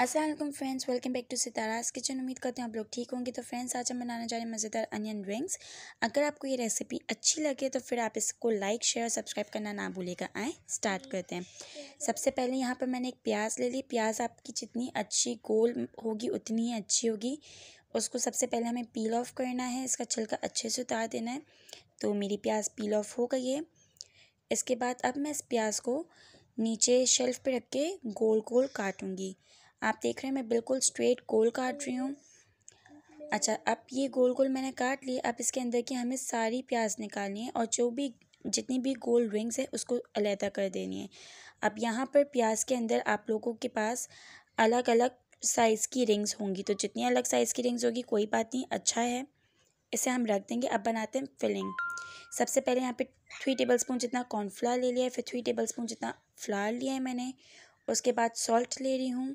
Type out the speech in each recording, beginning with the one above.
Aslam friends welcome back to Sitara's kitchen उम्मीद करते हैं आप लोग ठीक होंगे तो फ्रेंड्स आज हम बनाने जा रहे हैं मज़ेदार अनियन रिंग्स अगर आपको ये रेसिपी अच्छी लगे तो फिर आप इसको लाइक शेयर और सब्सक्राइब करना ना भूलेगा आए स्टार्ट करते हैं सबसे पहले यहाँ पर मैंने एक प्याज ले ली प्याज आपकी जितनी अच्छी गोल होगी उतनी ही अच्छी होगी उसको सबसे पहले हमें पील ऑफ करना है इसका छिलका अच्छे से उतार देना है तो मेरी प्याज पील ऑफ हो गई है इसके बाद अब मैं इस प्याज को नीचे शेल्फ़ पर रख के गोल गोल काटूँगी आप देख रहे हैं मैं बिल्कुल स्ट्रेट गोल काट रही हूँ अच्छा अब ये गोल गोल मैंने काट लिए अब इसके अंदर की हमें सारी प्याज निकालनी है और जो भी जितनी भी गोल रिंग्स है उसको अलहदा कर देनी है अब यहाँ पर प्याज के अंदर आप लोगों के पास अलग अलग साइज़ की रिंग्स होंगी तो जितनी अलग साइज़ की रिंग्स होगी कोई बात नहीं अच्छा है इसे हम रख देंगे अब बनाते हैं फिलिंग सबसे पहले यहाँ पे थ्री टेबल स्पून जितना कॉर्नफ्लावर ले लिया है फिर थ्री टेबल स्पून जितना फ्लावर लिया है मैंने उसके बाद सॉल्ट ले रही हूँ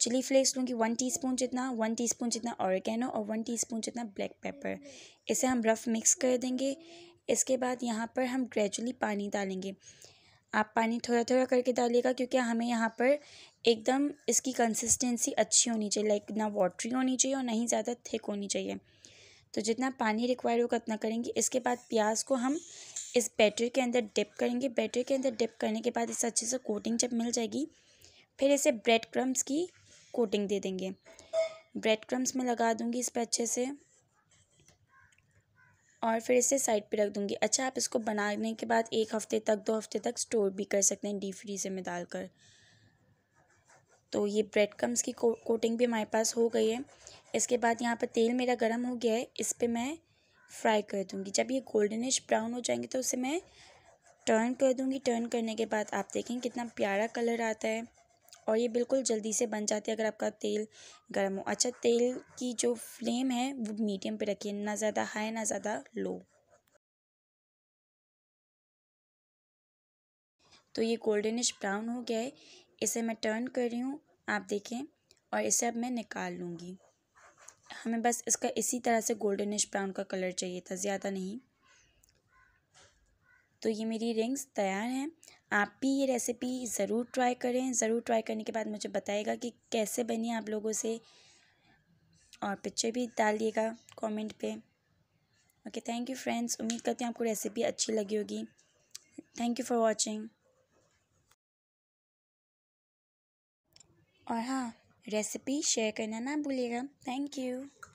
चिली फ्लेक्स लूँगी वन टी स्पून जितना वन टी स्पून जितना औरगेनो और वन टी स्पून जितना ब्लैक पेपर इसे हम रफ़ मिक्स कर देंगे इसके बाद यहाँ पर हम ग्रेजुअली पानी डालेंगे आप पानी थोड़ा थोड़ा करके डालिएगा क्योंकि हमें यहाँ पर एकदम इसकी कंसिस्टेंसी अच्छी होनी चाहिए लाइक ना वाटरी होनी चाहिए और ना ही ज़्यादा थिक होनी चाहिए तो जितना पानी रिक्वायर होगा उतना करेंगे इसके बाद प्याज को हम इस बैटर के अंदर डिप करेंगे बैटर के अंदर डिप करने के बाद इसे अच्छे से कोटिंग जब मिल जाएगी फिर इसे ब्रेड क्रम्स की कोटिंग दे देंगे ब्रेड क्रम्स में लगा दूँगी इस पर अच्छे से और फिर इसे साइड पे रख दूँगी अच्छा आप इसको बनाने के बाद एक हफ़्ते तक दो हफ़्ते तक स्टोर भी कर सकते हैं डीप फ्रीजर में डालकर तो ये ब्रेड क्रम्स की को, कोटिंग भी हमारे पास हो गई है इसके बाद यहाँ पर तेल मेरा गर्म हो गया है इस पर मैं फ्राई कर दूँगी जब ये गोल्डनिश ब्राउन हो जाएंगे तो उसे मैं टर्न कर दूँगी टर्न करने के बाद आप देखें कितना प्यारा कलर आता है और ये बिल्कुल जल्दी से बन जाती है अगर आपका तेल गर्म हो अच्छा तेल की जो फ्लेम है वो मीडियम पे रखिए ना ज़्यादा हाई ना ज़्यादा लो तो ये गोल्डनिश ब्राउन हो गया है इसे मैं टर्न कर रही हूँ आप देखें और इसे अब मैं निकाल लूँगी हमें बस इसका इसी तरह से गोल्डनिश ब्राउन का कलर चाहिए था ज़्यादा नहीं तो ये मेरी रिंग्स तैयार हैं आप भी ये रेसिपी ज़रूर ट्राई करें ज़रूर ट्राई करने के बाद मुझे बताएगा कि कैसे बनी आप लोगों से और पिक्चर भी डालिएगा कमेंट पे ओके थैंक यू फ्रेंड्स उम्मीद करती हूँ आपको रेसिपी अच्छी लगी होगी थैंक यू फॉर वॉचिंग और हाँ रेसिपी शेयर करना ना भूलिएगा थैंक यू